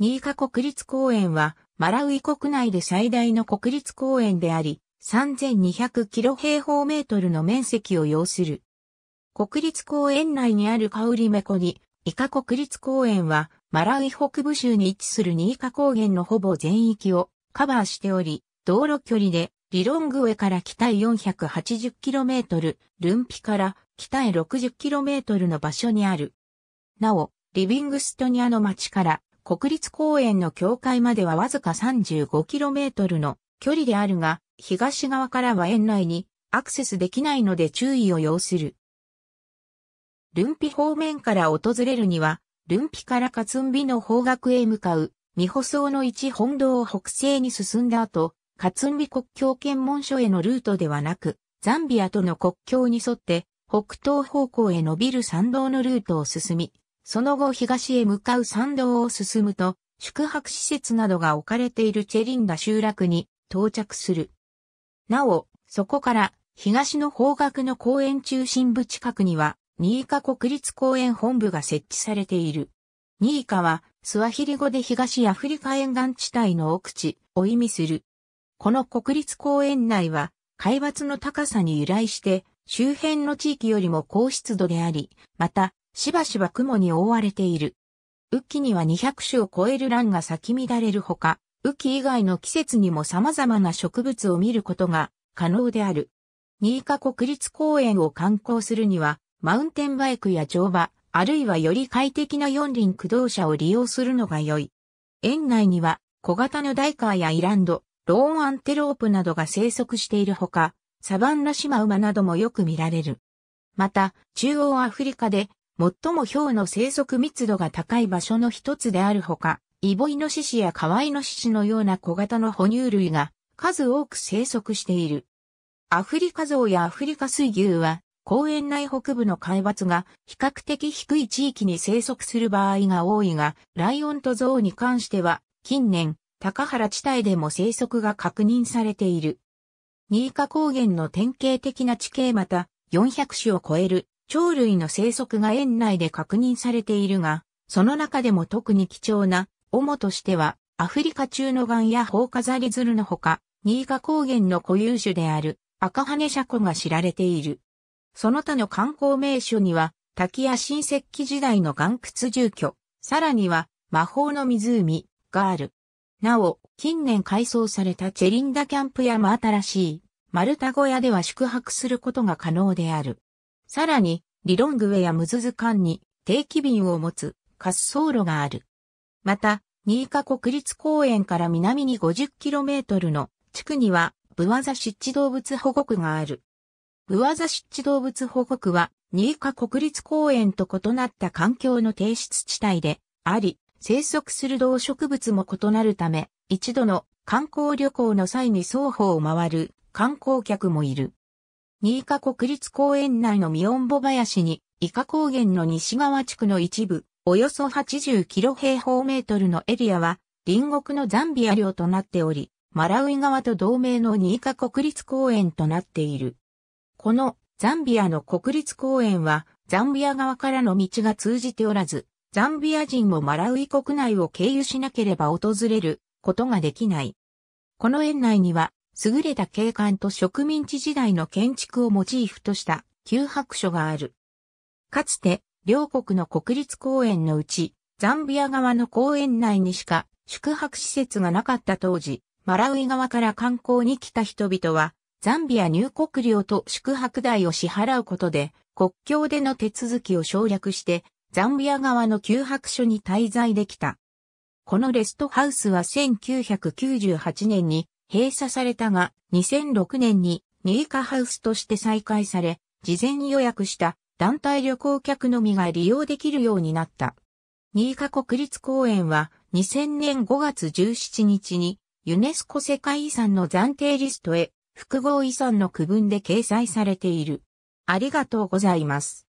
ニーカ国立公園は、マラウイ国内で最大の国立公園であり、3200キロ平方メートルの面積を要する。国立公園内にあるカウリメコニ、イカ国立公園は、マラウイ北部州に位置するニーカ高原のほぼ全域をカバーしており、道路距離でリロングウェから北へ 480km、ルンピから北へ 60km の場所にある。なお、リビングストニアの町から国立公園の境界まではわずか 35km の距離であるが、東側からは園内にアクセスできないので注意を要する。ルンピ方面から訪れるには、ルンピからカツンビの方角へ向かう、未舗装の一本道を北西に進んだ後、カツンビ国境検問所へのルートではなく、ザンビアとの国境に沿って、北東方向へ伸びる山道のルートを進み、その後東へ向かう山道を進むと、宿泊施設などが置かれているチェリンダ集落に到着する。なお、そこから東の方角の公園中心部近くには、ニーカ国立公園本部が設置されている。ニーカは、スワヒリ語で東アフリカ沿岸地帯の奥地を意味する。この国立公園内は、海抜の高さに由来して、周辺の地域よりも高湿度であり、また、しばしば雲に覆われている。雨季には200種を超える蘭が咲き乱れるほか、雨季以外の季節にも様々な植物を見ることが可能である。新潟国立公園を観光するには、マウンテンバイクや乗馬、あるいはより快適な四輪駆動車を利用するのが良い。園内には小型のダイカーやイランド、ローンアンテロープなどが生息しているほか、サバンナシマウマなどもよく見られる。また、中央アフリカで最も氷の生息密度が高い場所の一つであるほか、イボイノシシやカワイノシシのような小型の哺乳類が数多く生息している。アフリカゾウやアフリカ水牛は公園内北部の海抜が比較的低い地域に生息する場合が多いが、ライオンとゾウに関しては近年高原地帯でも生息が確認されている。新カ高原の典型的な地形また400種を超える鳥類の生息が園内で確認されているが、その中でも特に貴重な、主としては、アフリカ中のガンやホウカザリズルのほか、新潟高原の固有種である赤羽車コが知られている。その他の観光名所には、滝や新石器時代の岩窟住居、さらには魔法の湖がある。なお、近年改装されたチェリンダキャンプやも新しい丸太小屋では宿泊することが可能である。さらに、リロングウェやムズズ間に定期便を持つ滑走路がある。また、新カ国立公園から南に 50km の地区には、ブワザ湿地動物保護区がある。ブワザ湿地動物保護区は、新カ国立公園と異なった環境の提出地帯であり、生息する動植物も異なるため、一度の観光旅行の際に双方を回る観光客もいる。新カ国立公園内のミオンボ林に、イカ高原の西側地区の一部、およそ80キロ平方メートルのエリアは、隣国のザンビア領となっており、マラウイ側と同盟のニーカ国立公園となっている。このザンビアの国立公園は、ザンビア側からの道が通じておらず、ザンビア人もマラウイ国内を経由しなければ訪れることができない。この園内には優れた景観と植民地時代の建築をモチーフとした旧白書がある。かつて、両国の国立公園のうち、ザンビア側の公園内にしか宿泊施設がなかった当時、マラウイ側から観光に来た人々は、ザンビア入国料と宿泊代を支払うことで、国境での手続きを省略して、ザンビア側の旧白書に滞在できた。このレストハウスは1998年に閉鎖されたが、2006年にニーカハウスとして再開され、事前予約した団体旅行客のみが利用できるようになった。ニーカ国立公園は2000年5月17日にユネスコ世界遺産の暫定リストへ複合遺産の区分で掲載されている。ありがとうございます。